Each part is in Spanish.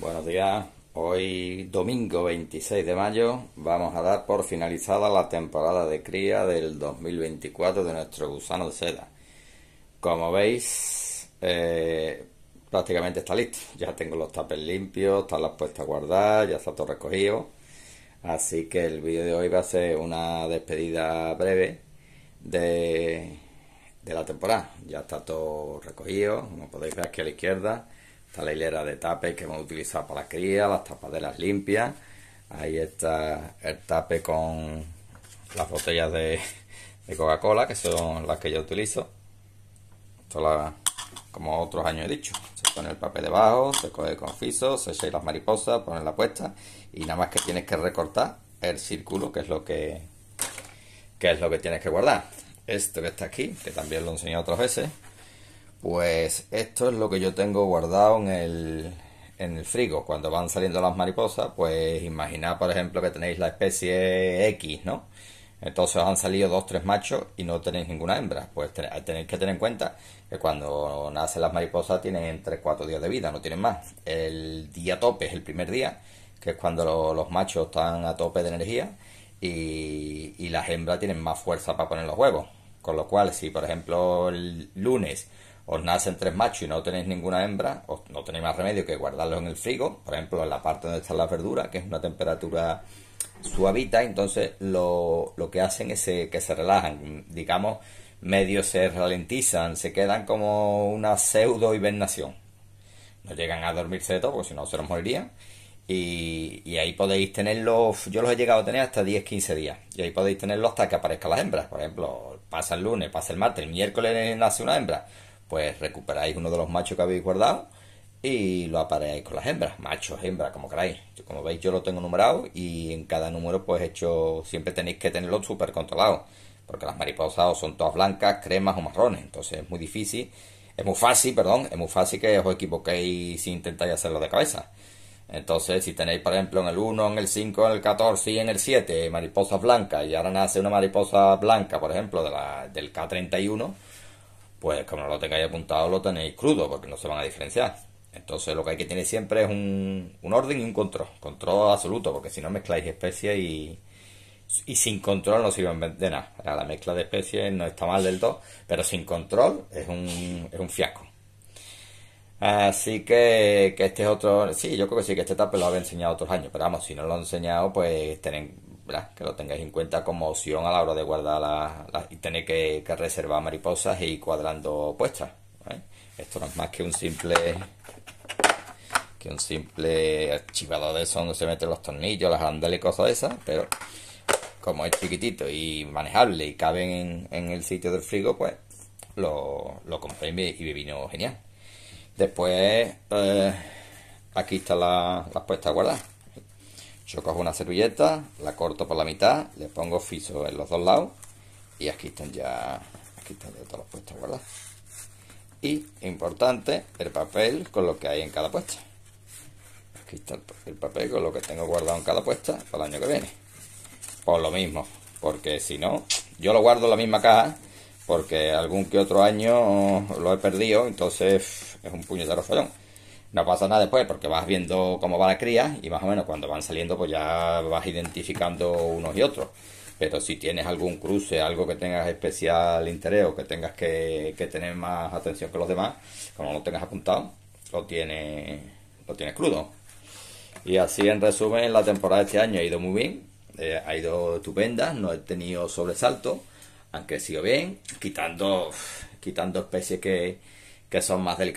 Buenos días. Hoy, domingo 26 de mayo, vamos a dar por finalizada la temporada de cría del 2024 de nuestro gusano de seda. Como veis, eh, prácticamente está listo. Ya tengo los tapes limpios, están las puestas a guardar, ya está todo recogido. Así que el vídeo de hoy va a ser una despedida breve de, de la temporada. Ya está todo recogido, como podéis ver aquí a la izquierda Está la hilera de tapes que hemos utilizado para la cría, las tapaderas limpias. Ahí está el tape con las botellas de, Coca-Cola, que son las que yo utilizo. Esto la, como otros años he dicho. Se pone el papel debajo, se coge con fiso, se echa las mariposas, poner la puesta y nada más que tienes que recortar el círculo, que es lo que, que es lo que tienes que guardar. Esto que está aquí, que también lo he enseñado otras veces, pues esto es lo que yo tengo guardado en el, en el frigo. Cuando van saliendo las mariposas, pues imaginad, por ejemplo, que tenéis la especie X, ¿no? Entonces han salido dos, tres machos y no tenéis ninguna hembra. Pues tenéis que tener en cuenta que cuando nacen las mariposas tienen entre 4 días de vida, no tienen más. El día tope es el primer día, que es cuando los machos están a tope de energía y, y las hembras tienen más fuerza para poner los huevos. Con lo cual, si por ejemplo el lunes os nacen tres machos y no tenéis ninguna hembra, os no tenéis más remedio que guardarlos en el frigo, por ejemplo, en la parte donde están las verduras, que es una temperatura suavita, entonces lo, lo que hacen es que se relajan, digamos, medio se ralentizan, se quedan como una pseudo hibernación. No llegan a dormirse de todo, porque si no se los morirían. Y, y, ahí podéis tenerlos, yo los he llegado a tener hasta 10-15 días. Y ahí podéis tenerlos hasta que aparezcan las hembras. Por ejemplo, pasa el lunes, pasa el martes, el miércoles nace una hembra pues recuperáis uno de los machos que habéis guardado y lo apareáis con las hembras, machos, hembras, como queráis. Como veis yo lo tengo numerado y en cada número pues hecho siempre tenéis que tenerlo súper controlado. Porque las mariposas son todas blancas, cremas o marrones. Entonces es muy difícil, es muy fácil, perdón, es muy fácil que os equivoquéis si intentáis hacerlo de cabeza. Entonces, si tenéis, por ejemplo, en el 1, en el 5, en el 14 y en el 7 mariposas blancas, y ahora nace una mariposa blanca, por ejemplo, de la, del K31, pues como no lo tengáis apuntado lo tenéis crudo porque no se van a diferenciar. Entonces lo que hay que tener siempre es un, orden y un control, control absoluto, porque si no mezcláis especies y, y sin control no sirven de nada. La mezcla de especies no está mal del todo, pero sin control es un, es un fiasco. Así que, que este es otro. Sí, yo creo que sí, que este tape lo había enseñado otros años, pero vamos, si no lo han enseñado, pues tenéis que lo tengáis en cuenta como opción a la hora de guardar las y tener que, reservar mariposas y e cuadrando puestas. Esto no es más que un simple que un simple archivador de eso donde se meten los tornillos, las arandelas y cosas de esas, pero como es chiquitito y manejable y caben en, el sitio del frigo, pues lo, lo compré y me, vino genial. Después, eh, aquí está la, la puesta a yo cojo una servilleta, la corto por la mitad, le pongo fiso en los dos lados y aquí están ya, aquí están ya todos los puestos, ¿verdad? Y, importante, el papel con lo que hay en cada puesta. Aquí está el, papel con lo que tengo guardado en cada puesta para el año que viene. Por lo mismo, porque si no, yo lo guardo en la misma caja porque algún que otro año lo he perdido, entonces es un puñetero fallón. No pasa nada después porque vas viendo cómo va la cría y más o menos cuando van saliendo pues ya vas identificando unos y otros. Pero si tienes algún cruce, algo que tengas especial interés o que tengas que, tener más atención que los demás, como lo tengas apuntado, lo tienes, lo tienes crudo. Y así en resumen, la temporada de este año ha ido muy bien, eh, ha ido estupenda, no he tenido sobresalto, han crecido bien, quitando, quitando especies que, que son más del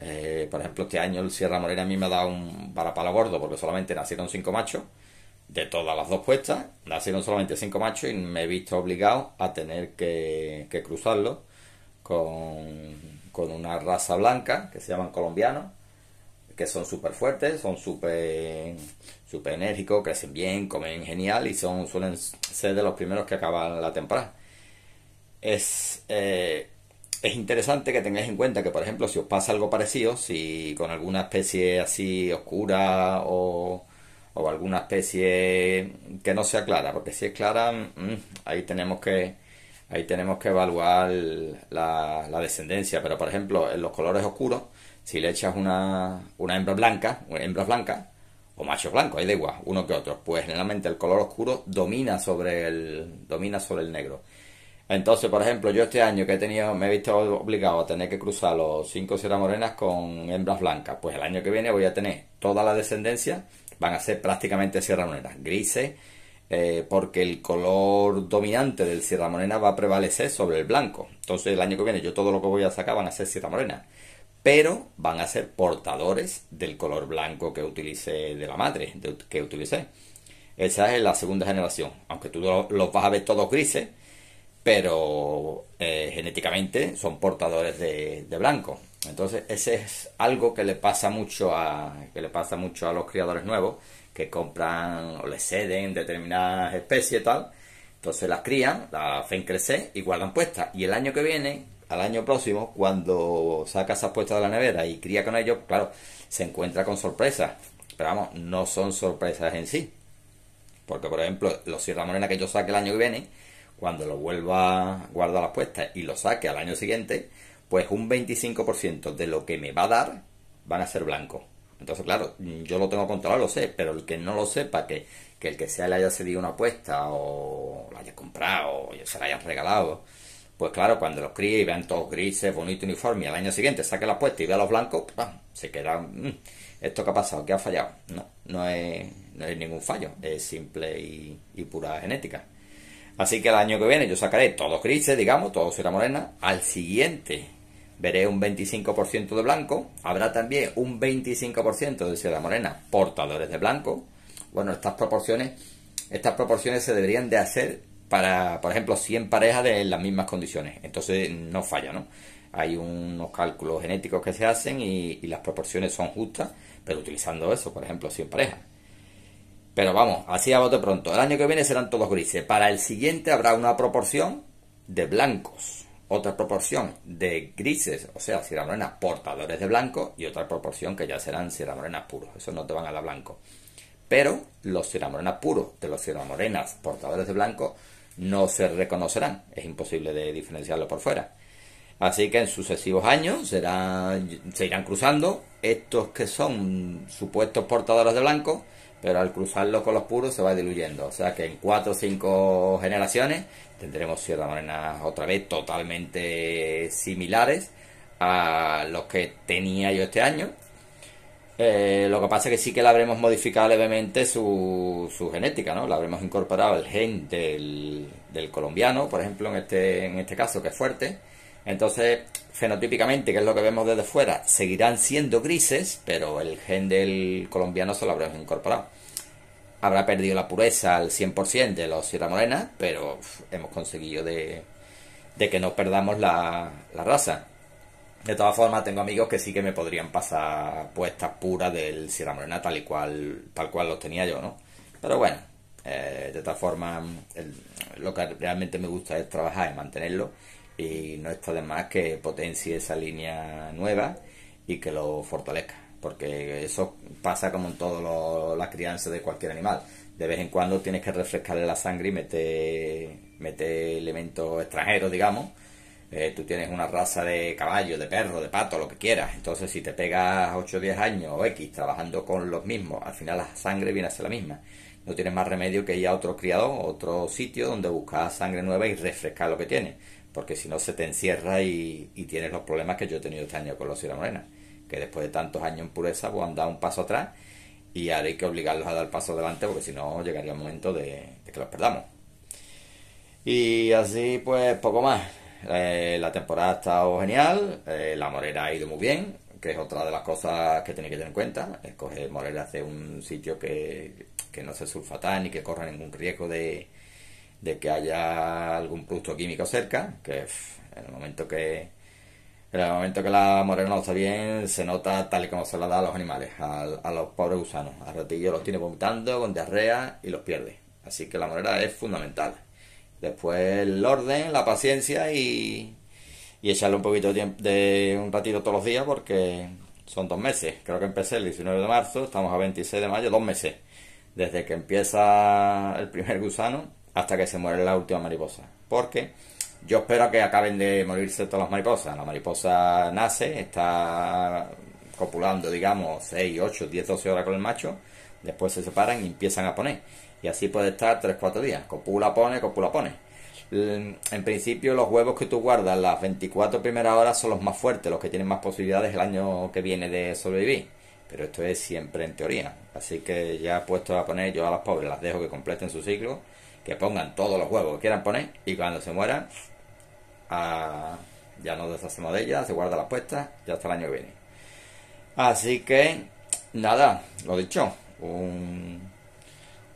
Eh, por ejemplo, este año el Sierra Morena a mí me ha dado un para gordo porque solamente nacieron cinco machos. De todas las dos puestas, nacieron solamente cinco machos y me he visto obligado a tener que, cruzarlo con, una raza blanca que se llaman colombianos, que son súper fuertes, son súper super enérgicos, crecen bien, comen genial y son suelen ser de los primeros que acaban la temporada. Es. Eh, es interesante que tengáis en cuenta que, por ejemplo, si os pasa algo parecido, si con alguna especie así oscura o, alguna especie que no sea clara, porque si es clara, mm, ahí tenemos que ahí tenemos que evaluar la, descendencia. Pero, por ejemplo, en los colores oscuros, si le echas una, una hembra blanca, o macho blanco, ahí da igual, uno que otro, pues generalmente el color oscuro domina sobre el, domina sobre el negro. Entonces, por ejemplo, yo este año que he tenido, me he visto obligado a tener que cruzar los cinco Sierra Morenas con hembras blancas. Pues el año que viene voy a tener toda la descendencia, van a ser prácticamente Sierra Morenas, grises, eh, porque el color dominante del Sierra Morena va a prevalecer sobre el blanco. Entonces, el año que viene, yo todo lo que voy a sacar van a ser Sierra Morena. Pero van a ser portadores del color blanco que utilicé de la madre, que utilicé. Esa es la segunda generación. Aunque tú los vas a ver todos grises pero eh, genéticamente son portadores de, blanco. Entonces, ese es algo que le pasa mucho a, que le pasa mucho a los criadores nuevos, que compran o le ceden determinadas especies y tal. Entonces las crían, las hacen crecer y guardan puestas. Y el año que viene, al año próximo, cuando saca esas puestas de la nevera y cría con ellos, claro, se encuentra con sorpresas. Pero vamos, no son sorpresas en sí. Porque, por ejemplo, los Sierra Morena que yo saque el año que viene, cuando lo vuelva a guardar las puestas y lo saque al año siguiente, pues un 25% de lo que me va a dar van a ser blancos. Entonces, claro, yo lo tengo controlado, lo sé, pero el que no lo sepa, que, el que sea le haya cedido una apuesta o la haya comprado o se la haya regalado, pues claro, cuando los críe y vean todos grises, bonito uniforme, y al año siguiente saque la apuesta y vea los blancos, pues, se quedan. Mm, ¿Esto qué ha pasado? ¿Qué ha fallado? No, no es, no es ningún fallo, es simple y pura genética. Así que el año que viene yo sacaré todos grises, digamos, todo será morena. Al siguiente veré un 25% de blanco. Habrá también un 25% de seda morena portadores de blanco. Bueno, estas proporciones, estas proporciones se deberían de hacer para, por ejemplo, 100 parejas de las mismas condiciones. Entonces no falla, ¿no? Hay unos cálculos genéticos que se hacen y, y las proporciones son justas, pero utilizando eso, por ejemplo, 100 parejas. Pero vamos, así a de pronto. El año que viene serán todos grises. Para el siguiente habrá una proporción de blancos, otra proporción de grises, o sea, Sierra portadores de blanco, y otra proporción que ya serán Sierra puros. Eso no te van a dar blanco. Pero los Sierra Morenas puros de los Sierra Morenas portadores de blanco no se reconocerán. Es imposible de diferenciarlo por fuera. Así que en sucesivos años se irán cruzando estos que son supuestos portadores de blanco pero al cruzarlo con los puros se va diluyendo. O sea que en 4 o 5 generaciones tendremos cierta manera otra vez totalmente similares a los que tenía yo este año. Eh, lo que pasa es que sí que la habremos modificado levemente su, genética, ¿no? La habremos incorporado el gen del, del colombiano, por ejemplo, en este, en este caso, que es fuerte entonces, fenotípicamente, que es lo que vemos desde fuera, seguirán siendo grises, pero el gen del colombiano se lo habremos incorporado. Habrá perdido la pureza al 100% de los Sierra Morena, pero hemos conseguido de, que no perdamos la, raza. De todas formas, tengo amigos que sí que me podrían pasar puestas puras del Sierra Morena tal y cual, tal cual los tenía yo, ¿no? Pero bueno, eh, de todas formas, lo que realmente me gusta es trabajar y mantenerlo y no está de más que potencie esa línea nueva y que lo fortalezca, porque eso pasa como en todas las crianzas de cualquier animal. De vez en cuando tienes que refrescarle la sangre y meter, elementos extranjeros, digamos. Eh, tú tienes una raza de caballo, de perro, de pato, lo que quieras. Entonces, si te pegas 8 o 10 años o X trabajando con los mismos, al final la sangre viene a ser la misma. No tienes más remedio que ir a otro criador, otro sitio donde buscar sangre nueva y refrescar lo que tienes porque si no se te encierra y, tienes los problemas que yo he tenido este año con los Ciudad Morena, que después de tantos años en pureza pues han dado un paso atrás y ahora hay que obligarlos a dar paso adelante porque si no llegaría el momento de, que los perdamos. Y así pues poco más. Eh, la temporada ha estado genial, eh, la Morena ha ido muy bien, que es otra de las cosas que tenéis que tener en cuenta. Escoger Morena hace un sitio que, que no se sulfata ni que corra ningún riesgo de, de que haya algún producto químico cerca, que en el momento que en el momento que la morena no está bien, se nota tal y como se la da a los animales, a, los pobres gusanos. A ratillo los tiene vomitando con diarrea y los pierde. Así que la morena es fundamental. Después el orden, la paciencia y, y echarle un poquito de, de un ratito todos los días porque son dos meses. Creo que empecé el 19 de marzo, estamos a 26 de mayo, dos meses. Desde que empieza el primer gusano hasta que se muere la última mariposa. Porque yo espero que acaben de morirse todas las mariposas. La mariposa nace, está copulando, digamos, 6, 8, 10, 12 horas con el macho. Después se separan y empiezan a poner. Y así puede estar 3, 4 días. Copula, pone, copula, pone. Mm, en principio los huevos que tú guardas las 24 primeras horas son los más fuertes, los que tienen más posibilidades el año que viene de sobrevivir. Pero esto es siempre en teoría. Así que ya puesto a poner yo a las pobres, las dejo que completen su ciclo que pongan todos los huevos que quieran poner y cuando se mueran, ah, ya no deshacemos de ella, se guarda la puesta y hasta el año que viene. Así que, nada, lo dicho, un,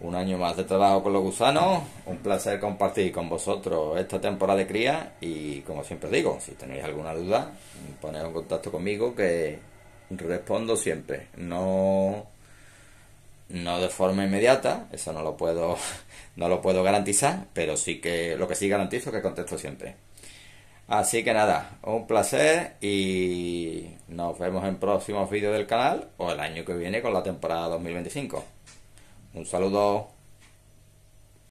un año más de trabajo con los gusanos, un placer compartir con vosotros esta temporada de cría y como siempre digo, si tenéis alguna duda, poned en contacto conmigo que respondo siempre. No no de forma inmediata, eso no lo puedo, no lo puedo garantizar, pero sí que lo que sí garantizo es que contesto siempre. Así que nada, un placer y nos vemos en próximos vídeos del canal o el año que viene con la temporada 2025. Un saludo.